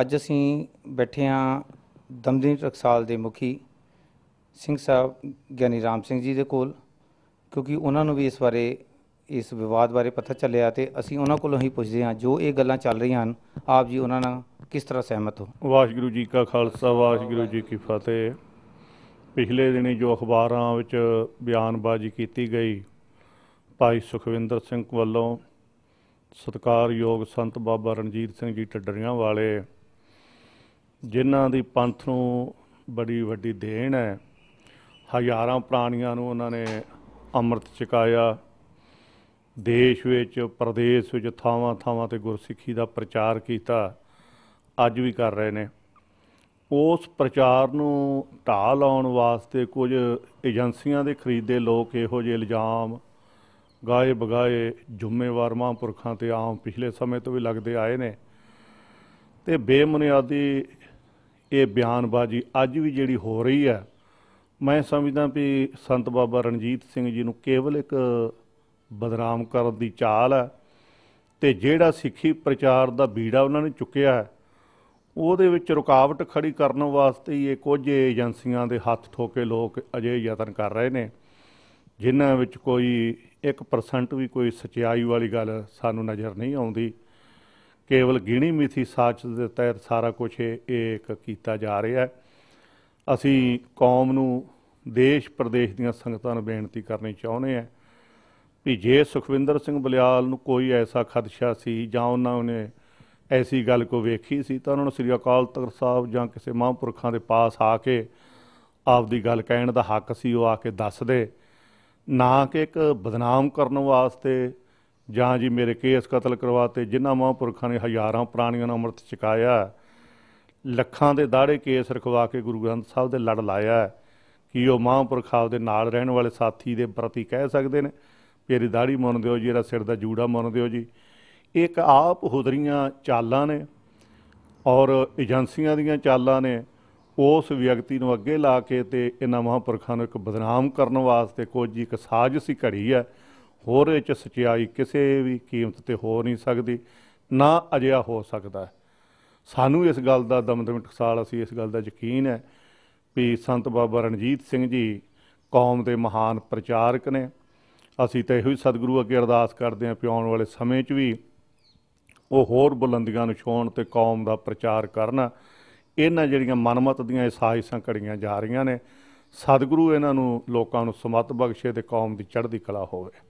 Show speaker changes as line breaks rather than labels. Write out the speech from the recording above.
ਅੱਜ ਅਸੀਂ ਬੈਠੇ ਹਾਂ ਦਮਦਮੀ ਟਕਸਾਲ ਦੇ ਮੁਖੀ ਸਿੰਘ ਸਾਹਿਬ ਗਿਆਨੀ ਰਾਮ ਸਿੰਘ ਜੀ ਦੇ ਕੋਲ ਕਿਉਂਕਿ ਉਹਨਾਂ ਨੂੰ ਵੀ ਇਸ ਬਾਰੇ ਇਸ ਵਿਵਾਦ ਬਾਰੇ ਪਤਾ ਚੱਲਿਆ ਤੇ ਅਸੀਂ ਉਹਨਾਂ ਕੋਲੋਂ ਹੀ ਪੁੱਛਦੇ ਹਾਂ ਜੋ ਇਹ ਗੱਲਾਂ ਚੱਲ ਰਹੀਆਂ ਹਨ ਆਪ ਜੀ ਉਹਨਾਂ ਨਾਲ ਕਿਸ ਤਰ੍ਹਾਂ ਸਹਿਮਤ ਹੋ ਵਾਹਿਗੁਰੂ ਜੀ ਕਾ ਖਾਲਸਾ ਵਾਹਿਗੁਰੂ ਜੀ ਕੀ ਫਤਿਹ ਪਿਛਲੇ ਦਿਨੀ ਜੋ ਅਖਬਾਰਾਂ ਵਿੱਚ ਬਿਆਨਬਾਜ਼ੀ ਕੀਤੀ ਗਈ ਭਾਈ ਸੁਖਵਿੰਦਰ ਸਿੰਘ ਵੱਲੋਂ ਸਤਕਾਰਯੋਗ ਸੰਤ ਬਾਬਾ ਰਣਜੀਤ ਸਿੰਘ ਜੀ ਟੱਡਰੀਆਂ ਵਾਲੇ ਜਿਨ੍ਹਾਂ ਦੀ ਪੰਥ ਨੂੰ ਬੜੀ ਵੱਡੀ ਦੇਣ ਹੈ ਹਜ਼ਾਰਾਂ ਪ੍ਰਾਣੀਆਂ ਨੂੰ ਉਹਨਾਂ ਨੇ ਅੰਮ੍ਰਿਤ ਚਕਾਇਆ ਦੇਸ਼ ਵਿੱਚ ਪ੍ਰਦੇਸ਼ ਵਿੱਚ ਥਾਵਾਂ-ਥਾਵਾਂ ਤੇ ਗੁਰਸਿੱਖੀ ਦਾ ਪ੍ਰਚਾਰ ਕੀਤਾ ਅੱਜ ਵੀ ਕਰ ਰਹੇ ਨੇ ਉਸ ਪ੍ਰਚਾਰ ਨੂੰ ਢਾਹ ਲਾਉਣ ਵਾਸਤੇ ਕੁਝ ਏਜੰਸੀਆਂ ਦੇ ਖਰੀਦੇ ਲੋਕ ਇਹੋ ਜਿਹੇ ਇਲਜ਼ਾਮ ਗਾਏ ਬਗਾਏ ਜ਼ਿੰਮੇਵਾਰ ਮਹਾਂਪੁਰਖਾਂ ਤੇ ਆਮ ਪਿਛਲੇ ਸਮੇਂ ਤੋਂ ਵੀ ਲੱਗਦੇ ਆਏ ਨੇ ਤੇ ਬੇਮੁਨਿਆਦੀ ਇਹ ਬਿਆਨਬਾਜ਼ੀ ਅੱਜ ਵੀ ਜਿਹੜੀ ਹੋ ਰਹੀ ਹੈ ਮੈਂ ਸਮਝਦਾ ਵੀ ਸੰਤ ਬਾਬਾ ਰਣਜੀਤ ਸਿੰਘ ਜੀ ਨੂੰ ਕੇਵਲ ਇੱਕ ਬਦਨਾਮ ਕਰਨ ਦੀ ਚਾਲ ਹੈ ਤੇ ਜਿਹੜਾ ਸਿੱਖੀ ਪ੍ਰਚਾਰ ਦਾ ਬੀੜਾ ਉਹਨਾਂ ਨੇ ਚੁੱਕਿਆ ਹੈ ਉਹਦੇ ਵਿੱਚ ਰੁਕਾਵਟ ਖੜੀ ਕਰਨ ਵਾਸਤੇ ਹੀ ਇਹ ਕੁਝ ਏਜੰਸੀਆਂ ਦੇ ਹੱਥ ਠੋਕੇ ਲੋਕ ਅਜੇ ਯਤਨ ਕਰ ਰਹੇ ਨੇ ਜਿਨ੍ਹਾਂ ਵਿੱਚ ਕੋਈ 1% ਵੀ ਕੋਈ ਸਚਾਈ ਵਾਲੀ ਗੱਲ ਸਾਨੂੰ ਨਜ਼ਰ ਨਹੀਂ ਆਉਂਦੀ ਕੇਵਲ ਗਿਣੀ ਮਿਥੀ ਸਾਚ ਦੇ ਤਹਿਤ ਸਾਰਾ ਕੁਝ ਇਹ ਕੀਤਾ ਜਾ ਰਿਹਾ ਹੈ ਅਸੀਂ ਕੌਮ ਨੂੰ ਦੇਸ਼ ਪ੍ਰਦੇਸ਼ ਦੀਆਂ ਸੰਗਤਾਂ ਨੂੰ ਬੇਨਤੀ ਕਰਨੀ ਚਾਹੁੰਦੇ ਆ ਵੀ ਜੇ ਸੁਖਵਿੰਦਰ ਸਿੰਘ ਬਲਿਆਲ ਨੂੰ ਕੋਈ ਐਸਾ ਖਦਸ਼ਾ ਸੀ ਜਾਂ ਉਹਨਾਂ ਨੇ ਐਸੀ ਗੱਲ ਕੋ ਵੇਖੀ ਸੀ ਤਾਂ ਉਹਨਾਂ ਨੂੰ ਸ੍ਰੀ ਅਕਾਲ ਤਖਤ ਸਾਹਿਬ ਜਾਂ ਕਿਸੇ ਮਹਾਂਪੁਰਖਾਂ ਦੇ ਪਾਸ ਆ ਕੇ ਆਪਦੀ ਗੱਲ ਕਹਿਣ ਦਾ ਹੱਕ ਸੀ ਉਹ ਆ ਕੇ ਦੱਸ ਦੇ ਨਾ ਕਿ ਇੱਕ ਬਦਨਾਮ ਕਰਨ ਵਾਸਤੇ ਜਾਂ ਜੀ ਮੇਰੇ ਕੇਸ ਕਤਲ ਕਰਵਾਤੇ ਜਿਨ੍ਹਾਂ ਮਹਾਂਪੁਰਖਾਂ ਨੇ ਹਜ਼ਾਰਾਂ ਪ੍ਰਾਣੀਆਂ ਨੂੰ ਅੰਮ੍ਰਿਤ ਛਕਾਇਆ ਲੱਖਾਂ ਦੇ ਦਾੜੇ ਕੇਸ ਰਖਵਾ ਕੇ ਗੁਰੂ ਗ੍ਰੰਥ ਸਾਹਿਬ ਦੇ ਲੜ ਲਾਇਆ ਕਿ ਉਹ ਮਹਾਂਪੁਰਖ ਦੇ ਨਾਲ ਰਹਿਣ ਵਾਲੇ ਸਾਥੀ ਦੇ ਪ੍ਰਤੀ ਕਹਿ ਸਕਦੇ ਨੇ ਤੇਰੀ ਦਾੜੀ ਮੋਨ ਦਿਓ ਜੀ ਇਹਦਾ ਸਿਰ ਦਾ ਜੂੜਾ ਮੋਨ ਦਿਓ ਜੀ ਇੱਕ ਆਪ ਹੁਦਰੀਆਂ ਚਾਲਾਂ ਨੇ ਔਰ ਏਜੰਸੀਆਂ ਦੀਆਂ ਚਾਲਾਂ ਨੇ ਉਸ ਵਿਅਕਤੀ ਨੂੰ ਅੱਗੇ ਲਾ ਕੇ ਤੇ ਇਹਨਾਂ ਮਹਾਂਪੁਰਖਾਂ ਨੂੰ ਇੱਕ ਬਦਨਾਮ ਕਰਨ ਵਾਸਤੇ ਕੋਈ ਇੱਕ ਸਾਜ਼ਿਸ਼ ਹੀ ਘੜੀ ਹੈ ਹੋਰ ਇਹ ਚ ਸਚਾਈ ਕਿਸੇ ਵੀ ਕੀਮਤ ਤੇ ਹੋ ਨਹੀਂ ਸਕਦੀ ਨਾ ਅਜਿਹਾ ਹੋ ਸਕਦਾ ਸਾਨੂੰ ਇਸ ਗੱਲ ਦਾ ਦਮਦਮ ਟਕਸਾਲ ਅਸੀਂ ਇਸ ਗੱਲ ਦਾ ਯਕੀਨ ਹੈ ਵੀ ਸੰਤ ਬਾਬਾ ਰਣਜੀਤ ਸਿੰਘ ਜੀ ਕੌਮ ਦੇ ਮਹਾਨ ਪ੍ਰਚਾਰਕ ਨੇ ਅਸੀਂ ਤਾਂ ਇਹੋ ਹੀ ਸਤਿਗੁਰੂ ਅੱਗੇ ਅਰਦਾਸ ਕਰਦੇ ਹਾਂ ਕਿ ਆਉਣ ਵਾਲੇ ਸਮੇਂ 'ਚ ਵੀ ਉਹ ਹੋਰ ਬੁਲੰਦੀਆਂ ਨੂੰ ਛੋਣ ਤੇ ਕੌਮ ਦਾ ਪ੍ਰਚਾਰ ਕਰਨਾ ਇਹਨਾਂ ਜਿਹੜੀਆਂ ਮਨਮਤ ਦੀਆਂ ਇਹ ਸਾਜ਼ਿਸ਼ਾਂ ਘੜੀਆਂ ਜਾ ਰਹੀਆਂ ਨੇ ਸਤਿਗੁਰੂ ਇਹਨਾਂ ਨੂੰ ਲੋਕਾਂ ਨੂੰ ਸਮਤ ਬਖਸ਼ੇ ਤੇ ਕੌਮ ਦੀ ਚੜ੍ਹਦੀ ਕਲਾ ਹੋਵੇ